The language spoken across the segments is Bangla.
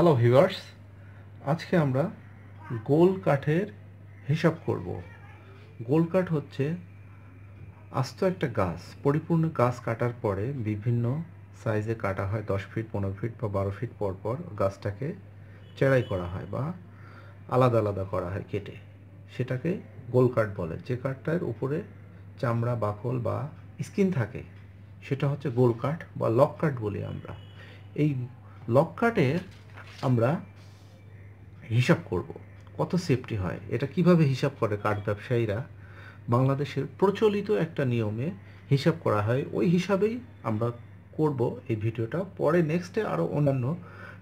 হ্যালো ভিউয়ার্স আজকে আমরা গোল কাঠের হিসাব করব গোল কাঠ হচ্ছে আস্ত একটা গাছ পরিপূর্ণ গাছ কাটার পরে বিভিন্ন সাইজে কাটা হয় দশ ফিট পনেরো ফিট বা বারো ফিট পর পর গাছটাকে চেড়াই করা হয় বা আলাদা আলাদা করা হয় কেটে সেটাকে গোল কাঠ বলে যে কাঠটার উপরে চামড়া বাকল বা স্কিন থাকে সেটা হচ্ছে গোল কাঠ বা লক কাঠ বলি আমরা এই লক কাঠের আমরা হিসাব করব কত সেফটি হয় এটা কিভাবে হিসাব করে কাঠ ব্যবসায়ীরা বাংলাদেশের প্রচলিত একটা নিয়মে হিসাব করা হয় ওই হিসাবেই আমরা করব এই ভিডিওটা পরে নেক্সটে আরও অন্যান্য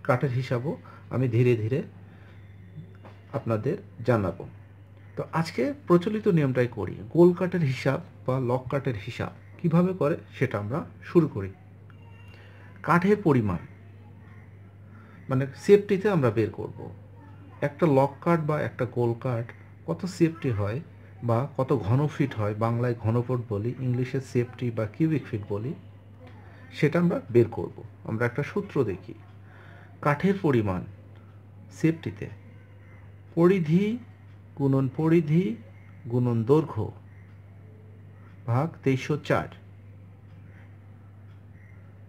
কাঠের হিসাবও আমি ধীরে ধীরে আপনাদের জানাবো তো আজকে প্রচলিত নিয়মটাই করি গোল কাঠের হিসাব বা লক কাঠের হিসাব কিভাবে করে সেটা আমরা শুরু করি কাঠের পরিমাণ মানে সেফটিতে আমরা বের করব। একটা লক কার্ড বা একটা গোল কার্ড কত সেফটি হয় বা কত ঘন ফিট হয় বাংলায় ঘনফুট বলি ইংলিশে সেফটি বা কিউবিক ফিট বলি সেটা আমরা বের করব। আমরা একটা সূত্র দেখি কাঠের পরিমাণ সেফটিতে পরিধি গুণন পরিধি গুণন দৈর্ঘ্য ভাগ তেইশশো চার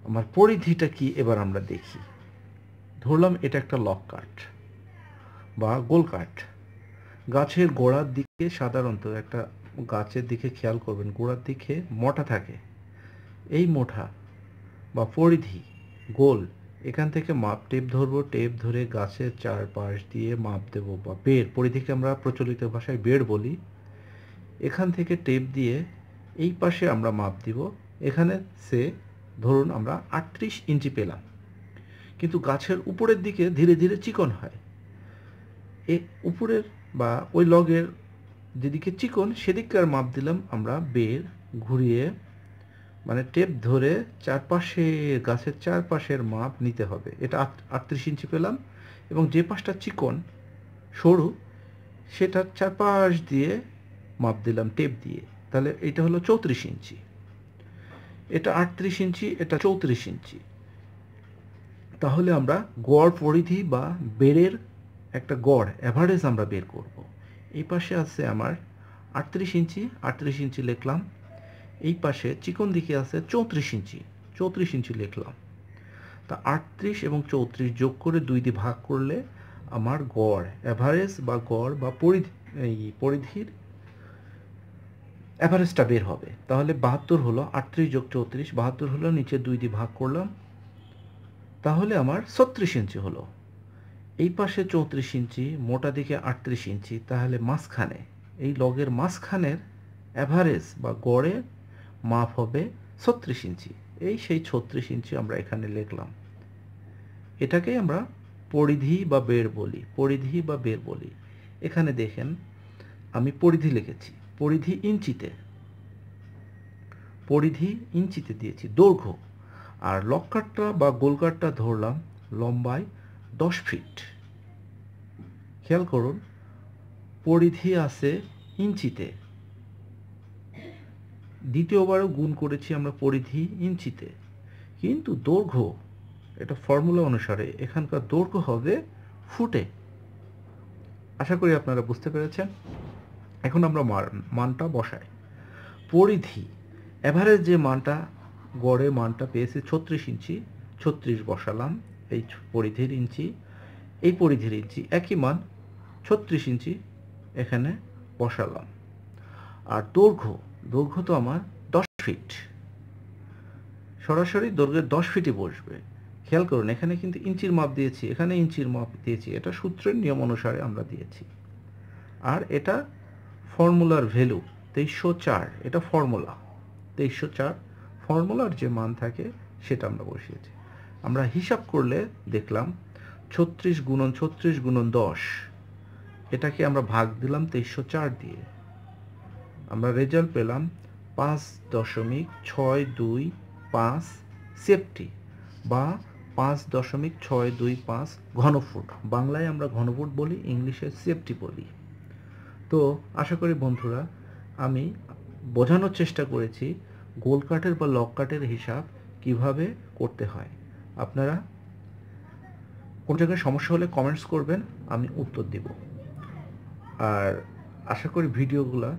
আমার পরিধিটা কি এবার আমরা দেখি ধরলাম এটা একটা লক কাঠ বা গোল কাঠ গাছের গোড়ার দিকে সাধারণত একটা গাছের দিকে খেয়াল করবেন গোড়ার দিকে মোটা থাকে এই মোটা বা পরিধি গোল এখান থেকে মাপ টেপ ধরবো টেপ ধরে গাছের চারপাশ দিয়ে মাপ দেব বা বেড় পরিধিকে আমরা প্রচলিত ভাষায় বেড় বলি এখান থেকে টেপ দিয়ে এই পাশে আমরা মাপ দিব এখানে সে ধরুন আমরা আটত্রিশ ইঞ্চি পেলাম কিন্তু গাছের উপরের দিকে ধীরে ধীরে চিকন হয় এ উপরের বা ওই লগের যেদিকে চিকন সেদিককার মাপ দিলাম আমরা বের ঘুরিয়ে মানে টেপ ধরে চারপাশে গাছের চারপাশের মাপ নিতে হবে এটা আটত্রিশ ইঞ্চি পেলাম এবং যে পাশটা চিকন সরু সেটার চারপাশ দিয়ে মাপ দিলাম টেপ দিয়ে তাহলে এটা হলো চৌত্রিশ ইঞ্চি এটা আটত্রিশ ইঞ্চি এটা চৌত্রিশ ইঞ্চি তাহলে আমরা গড় পরিধি বা বেড়ের একটা গড় অ্যাভারেজ আমরা বের করব। এই পাশে আছে আমার আটত্রিশ ইঞ্চি আটত্রিশ ইঞ্চি লিখলাম এই পাশে চিকন দিকে আছে চৌত্রিশ ইঞ্চি চৌত্রিশ ইঞ্চি লিখলাম তা আটত্রিশ এবং চৌত্রিশ যোগ করে দুই দিয়ে ভাগ করলে আমার গড় অ্যাভারেজ বা গড় বা পরিধি এই পরিধির অ্যাভারেজটা বের হবে তাহলে বাহাত্তর হলো আটত্রিশ যোগ চৌত্রিশ বাহাত্তর হলো নিচে দুই দিয়ে ভাগ করলাম তাহলে আমার ছত্রিশ ইঞ্চি হলো এই পাশে চৌত্রিশ ইঞ্চি মোটা দিকে আটত্রিশ ইঞ্চি তাহলে মাঝখানে এই লগের মাঝখানের অ্যাভারেজ বা গড়ে মাপ হবে ছত্রিশ ইঞ্চি এই সেই ছত্রিশ ইঞ্চি আমরা এখানে লিখলাম এটাকেই আমরা পরিধি বা বের বলি পরিধি বা বের বলি এখানে দেখেন আমি পরিধি লিখেছি পরিধি ইঞ্চিতে পরিধি ইঞ্চিতে দিয়েছি দৈর্ঘ্য আর লক বা গোল ধরলাম লম্বায় দশ ফিট খেয়াল করুন পরিধি আছে ইঞ্চিতে দ্বিতীয়বারও গুণ করেছি আমরা পরিধি ইঞ্চিতে কিন্তু দৈর্ঘ্য এটা ফর্মুলা অনুসারে এখানকার দৈর্ঘ্য হবে ফুটে আশা করি আপনারা বুঝতে পেরেছেন এখন আমরা মানটা বসাই পরিধি এভারেজ যে মানটা গড়ে মানটা পেয়েছে ছত্রিশ ইঞ্চি ছত্রিশ বসালাম এই পরিধির ইঞ্চি এই পরিধির ইঞ্চি একই মান ছত্রিশ ইঞ্চি এখানে বসালাম আর দৈর্ঘ্য দৈর্ঘ্য তো আমার দশ ফিট সরাসরি দৈর্ঘ্যের দশ ফিটই বসবে খেয়াল করুন এখানে কিন্তু ইঞ্চির মাপ দিয়েছি এখানে ইঞ্চির মাপ দিয়েছি এটা সূত্রের নিয়ম অনুসারে আমরা দিয়েছি আর এটা ফর্মুলার ভ্যালু তেইশশো চার এটা ফর্মুলা তেইশশো চার ফর্মুলার যে মান থাকে সেটা আমরা বসিয়েছি আমরা হিসাব করলে দেখলাম ছত্রিশ গুণন ছত্রিশ গুণন দশ এটাকে আমরা ভাগ দিলাম তেইশশো চার দিয়ে আমরা রেজাল্ট পেলাম পাঁচ দশমিক ছয় দুই পাঁচ সেফটি বা পাঁচ দশমিক ছয় দুই পাঁচ ঘনফুট বাংলায় আমরা ঘনফুট বলি ইংলিশে সেফটি বলি তো আশা করি বন্ধুরা আমি বোঝানোর চেষ্টা করেছি গোল কাটের বা লক কাটের হিসাব কিভাবে করতে হয় আপনারা কোন জায়গায় সমস্যা হলে কমেন্টস করবেন আমি উত্তর দেব আর আশা করি ভিডিওগুলো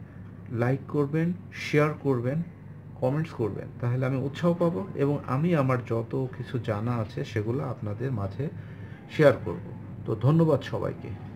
লাইক করবেন শেয়ার করবেন কমেন্টস করবেন তাহলে আমি উৎসাহ পাব এবং আমি আমার যত কিছু জানা আছে সেগুলো আপনাদের মাঝে শেয়ার করব তো ধন্যবাদ সবাইকে